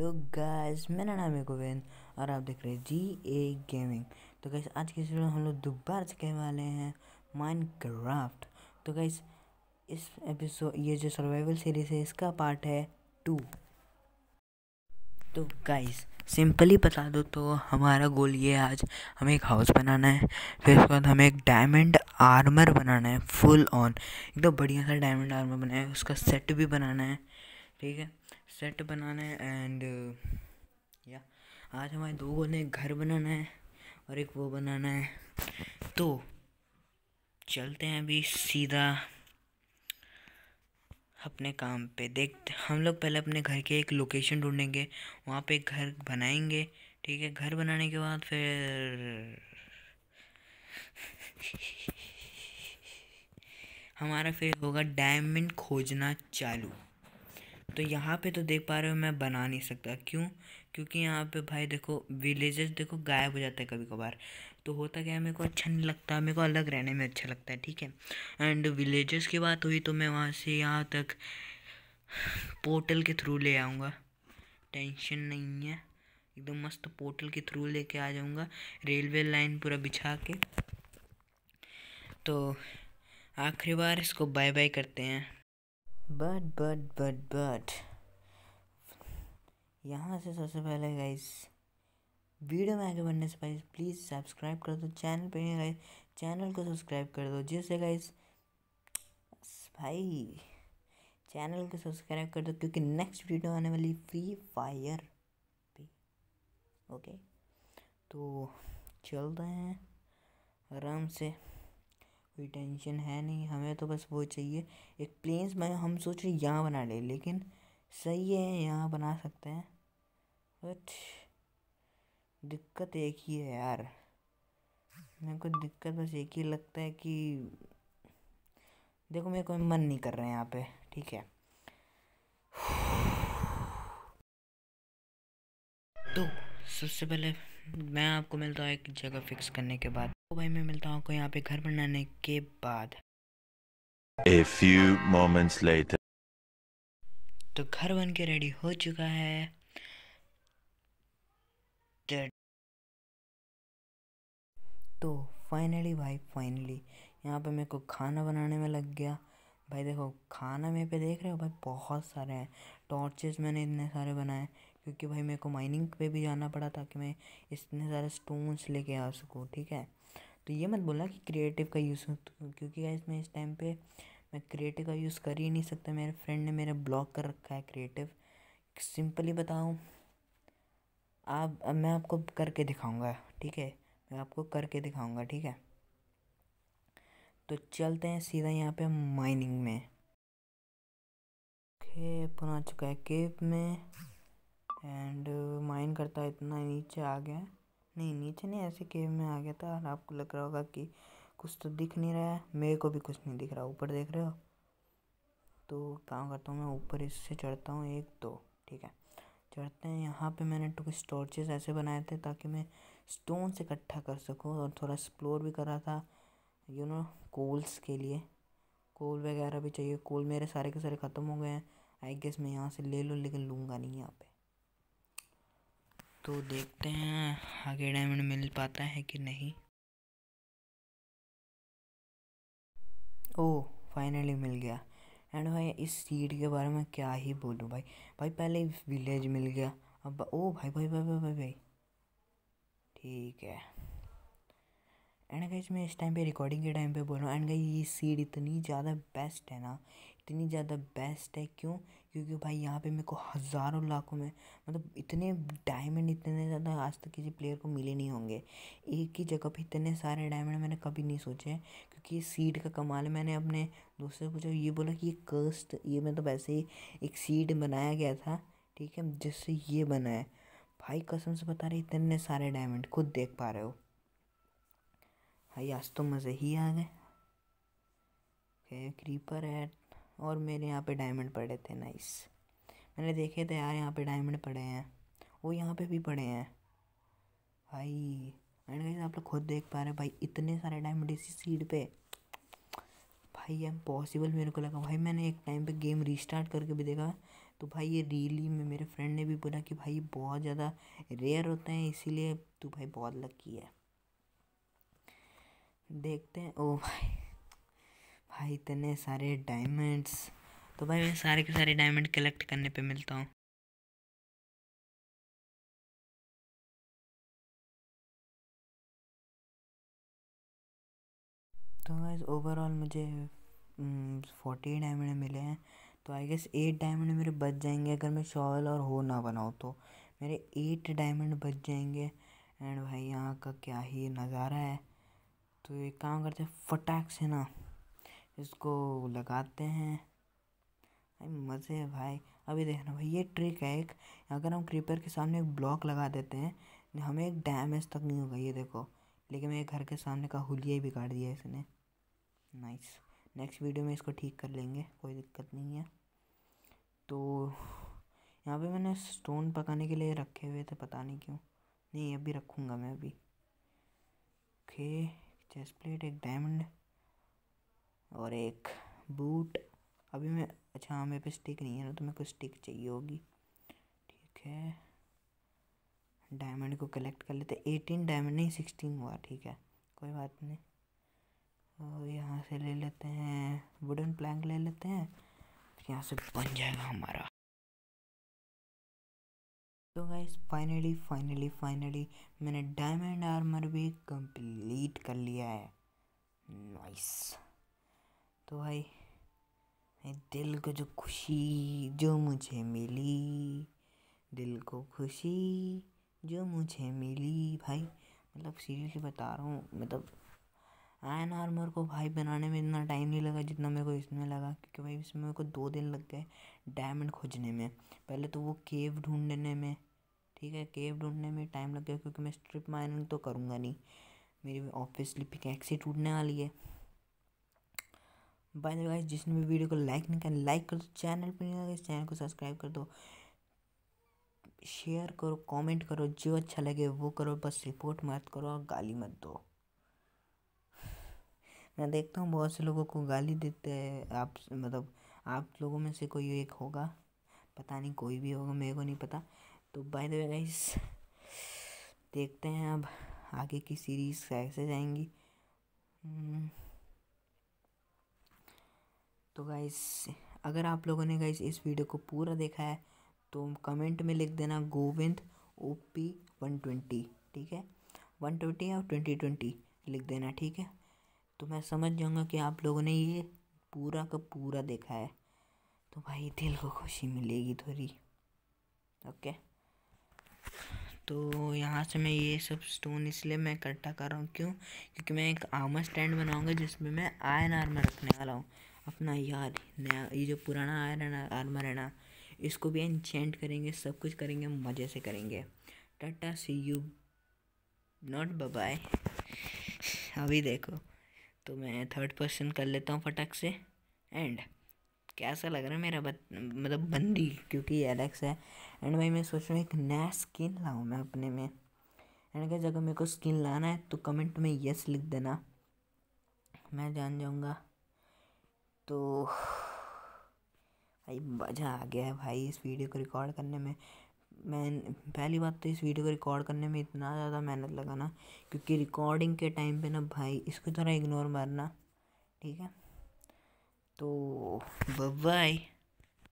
Hello guys मेरा नाम है गोविंद और आप देख रहे हैं जी ए गेमिंग तो गाइस आज के वीडियो में हम लोग दोबारा से कहने वाले हैं माइनक्राफ्ट तो गाइस इस एपिसोड ये जो सर्वाइवल सीरीज़ है इसका पार्ट है टू तो गाइस सिंपली बता दो तो हमारा गोल ये है आज हमें एक हाउस बनाना है फिर उसके बाद हमें एक डायमंड आर्मर बनाना है फुल ऑन एकदम बढ़िया सा डायमंड आर्मर बनाना है उसका सेट भी बनाना है ठीक है सेट बनाना है एंड या uh, आज हमारे दो ने घर बनाना है और एक वो बनाना है तो चलते हैं अभी सीधा अपने काम पे देख हम लोग पहले अपने घर के एक लोकेशन ढूंढेंगे वहाँ पे एक घर बनाएंगे ठीक है घर बनाने के बाद फिर हमारा फिर होगा डायमंड खोजना चालू तो यहाँ पे तो देख पा रहे हो मैं बना नहीं सकता क्यों क्योंकि यहाँ पे भाई देखो विलेजेस देखो गायब हो जाते हैं कभी कभार तो होता क्या है मेरे को अच्छा नहीं लगता मेरे को अलग रहने में अच्छा लगता है ठीक है एंड विलेजेस की बात हुई तो मैं वहाँ से यहाँ तक पोर्टल के थ्रू ले आऊँगा टेंशन नहीं है एकदम मस्त पोर्टल के थ्रू कर आ जाऊँगा रेलवे लाइन पूरा बिछा के तो आखिरी बार इसको बाय बाय करते हैं बट बट बट बट यहाँ से सबसे पहले गाइस वीडियो में आगे बढ़ने से पहले प्लीज़ सब्सक्राइब कर दो चैनल पे गाइस चैनल को सब्सक्राइब कर दो जैसे गाइस भाई चैनल को सब्सक्राइब कर दो क्योंकि नेक्स्ट वीडियो आने वाली फ्री फायर पे ओके तो चलते हैं आराम से कोई टेंशन है नहीं हमें तो बस वो चाहिए एक प्लेन्स में हम सोच रहे यहाँ बना ले लेकिन सही है यहाँ बना सकते हैं बट दिक्कत एक ही है यार मेरे को दिक्कत बस एक ही लगता है कि देखो मेरे कोई मन नहीं कर रहे हैं यहाँ पे ठीक है तो सबसे पहले मैं आपको मिलता हूँ एक जगह फिक्स करने के बाद तो भाई मैं मिलता हूँ आपको यहाँ पे घर बनाने के बाद A few moments later. तो घर बन के रेडी हो चुका है तो फाइनली भाई फाइनली यहाँ पे मेरे को खाना बनाने में लग गया भाई देखो खाना मेरे पे देख रहे हो भाई बहुत सारे हैं टॉर्चेस मैंने इतने सारे बनाए क्योंकि भाई मेरे को माइनिंग पे भी जाना पड़ा ताकि मैं इतने सारे स्टोन्स लेके आ सकूँ ठीक है तो ये मत बोलना कि क्रिएटिव का यूज़ तो, क्योंकि गाइस मैं इस टाइम पे मैं क्रिएटिव का यूज़ कर ही नहीं सकता मेरे फ्रेंड ने मेरा ब्लॉक कर रखा है क्रिएटिव सिंपली बताऊँ आप अब मैं आपको करके दिखाऊंगा ठीक है मैं आपको करके दिखाऊंगा ठीक है तो चलते हैं सीधा यहाँ पे माइनिंग में खेप आ चुका है केप में ड्राइंग करता है इतना नीचे आ गया नहीं नीचे नहीं ऐसे केव में आ गया था और आपको लग रहा होगा कि कुछ तो दिख नहीं रहा है मेरे को भी कुछ नहीं दिख रहा ऊपर देख रहे हो तो काम करता हूँ मैं ऊपर इससे चढ़ता हूँ एक दो ठीक है चढ़ते हैं यहाँ पे मैंने कुछ टॉर्चेस ऐसे बनाए थे ताकि मैं स्टोन से इकट्ठा कर सकूँ और थोड़ा एक्सप्लोर भी करा था यू नो कोल्स के लिए कोल वगैरह भी चाहिए कोल मेरे सारे के सारे ख़त्म हो गए हैं आई गेस मैं यहाँ से ले लूँ लेकिन लूँगा नहीं यहाँ पे तो देखते हैं आगे डायमंड मिल पाता है कि नहीं ओ फाइनली मिल गया एंड भाई इस सीट के बारे में क्या ही बोलूँ भाई भाई पहले विलेज मिल गया अब ओ भाई भाई भाई भाई भाई भाई ठीक है एंड गाइज मैं इस टाइम पे रिकॉर्डिंग के टाइम पे बोल रहा हूँ एंड गाइज ये सीट इतनी ज़्यादा बेस्ट है ना इतनी ज़्यादा बेस्ट है क्यों क्योंकि भाई यहाँ पे मेरे को हज़ारों लाखों में मतलब इतने डायमंड इतने ज़्यादा आज तक किसी प्लेयर को मिले नहीं होंगे एक ही जगह पे इतने सारे डायमंड मैंने कभी नहीं सोचे क्योंकि ये सीड का कमाल है मैंने अपने दोस्त से पूछा ये बोला कि ये कर्स्ट ये मतलब तो ऐसे ही एक सीड बनाया गया था ठीक है जिससे ये बना है भाई कसम से बता रहे इतने सारे डायमंड खुद देख पा रहे हो भाई आज तो मज़े ही आ गए क्रीपर है और मेरे यहाँ पे डायमंड पड़े थे नाइस मैंने देखे थे यार यहाँ पे डायमंड पड़े हैं वो यहाँ पे भी पड़े हैं भाई एंड गाइस आप लोग खुद देख पा रहे भाई इतने सारे डायमंड इसी सीड पे भाई एम पॉसिबल मेरे को लगा भाई मैंने एक टाइम पे गेम रीस्टार्ट करके भी देखा तो भाई ये रियली में मेरे फ्रेंड ने भी बोला कि भाई बहुत ज़्यादा रेयर होते हैं इसीलिए तू भाई बहुत लकी है देखते हैं ओ भाई भाई इतने सारे डायमंड्स तो भाई मैं सारे के सारे डायमंड कलेक्ट करने पे मिलता हूँ तो गाइज ओवरऑल मुझे फोर्टी डायमंड मिले हैं तो आई गेस एट डायमंड मेरे बच जाएंगे अगर मैं शॉल और हो ना बनाऊँ तो मेरे एट डायमंड बच जाएंगे एंड भाई यहाँ का क्या ही नज़ारा है तो एक काम करते हैं फटाक से ना इसको लगाते हैं भाई मज़े है भाई अभी देखना भाई ये ट्रिक है एक अगर हम क्रीपर के सामने एक ब्लॉक लगा देते हैं हमें एक डैमेज तक नहीं होगा ये देखो लेकिन मेरे घर के सामने का हुलिया ही बिगाड़ दिया इसने नाइस नेक्स्ट वीडियो में इसको ठीक कर लेंगे कोई दिक्कत नहीं है तो यहाँ पे मैंने स्टोन पकाने के लिए रखे हुए थे पता नहीं क्यों नहीं अभी रखूँगा मैं अभी ओके चेस्ट प्लेट एक डायमंड और एक बूट अभी मैं अच्छा हाँ मेरे पे स्टिक नहीं है ना तो मेरे को स्टिक चाहिए होगी ठीक है डायमंड को कलेक्ट कर लेते एटीन डायमंड नहीं सिक्सटीन हुआ ठीक है कोई बात नहीं और यहाँ से ले लेते हैं वुडन प्लैंक ले लेते हैं फिर यहाँ से बन जाएगा हमारा तो गाइस फाइनली फाइनली फाइनली मैंने डायमंड आर्मर भी कंप्लीट कर लिया है नाइस nice. तो भाई दिल को जो खुशी जो मुझे मिली दिल को खुशी जो मुझे मिली भाई मतलब सीरियसली बता रहा हूँ मतलब आयन आर्मर को भाई बनाने में इतना टाइम नहीं लगा जितना मेरे को इसमें लगा क्योंकि भाई इसमें मेरे को दो दिन लग गए डायमंड खोजने में पहले तो वो केव ढूंढने में ठीक है केव ढूंढने में टाइम लग गया क्योंकि मैं स्ट्रिप माइनिंग तो करूँगा नहीं मेरी ऑब्वियसली लिपिक एक्सी टूटने वाली है बाय द गाइस जिसने भी वीडियो को लाइक नहीं किया लाइक कर दो चैनल पर नहीं इस चैनल को सब्सक्राइब कर दो शेयर करो कमेंट करो जो अच्छा लगे वो करो बस रिपोर्ट मत करो और गाली मत दो मैं देखता हूँ बहुत से लोगों को गाली देते हैं आप मतलब आप लोगों में से कोई एक होगा पता नहीं कोई भी होगा मेरे को नहीं पता तो बाय द वे गाइस देखते हैं अब आगे की सीरीज़ कैसे जाएंगी hmm. तो गाइस अगर आप लोगों ने गाइस इस वीडियो को पूरा देखा है तो कमेंट में लिख देना Govind O P one twenty ठीक है वन ट्वेंटी और ट्वेंटी ट्वेंटी लिख देना ठीक है तो मैं समझ जाऊँगा कि आप लोगों ने ये पूरा का पूरा देखा है तो भाई दिल को खुशी मिलेगी थोड़ी ओके तो यहाँ से मैं ये सब स्टोन इसलिए मैं इकट्ठा कर रहा हूँ क्यों क्योंकि मैं एक आर्मर स्टैंड बनाऊँगा जिसमें मैं आयन आर्मर रखने वाला हूँ अपना यार नया ये जो पुराना आयरन आर्मर है ना इसको भी एनचेंट करेंगे सब कुछ करेंगे मज़े से करेंगे tata see you not bye अभी देखो तो मैं थर्ड पर्सन कर लेता हूँ फटक से एंड कैसा लग रहा है मेरा बत, मतलब बंदी क्योंकि एलेक्स है एंड भाई मैं सोच रहा हूँ एक नया स्किन लाऊँ मैं अपने में एंड क्या जगह मेरे को स्किन लाना है तो कमेंट में यस लिख देना मैं जान जाऊँगा तो भाई मज़ा आ गया है भाई इस वीडियो को रिकॉर्ड करने में मैं पहली बात तो इस वीडियो को रिकॉर्ड करने में इतना ज़्यादा मेहनत लगा ना क्योंकि रिकॉर्डिंग के टाइम पे ना भाई इसको थोड़ा इग्नोर मारना ठीक है तो बाय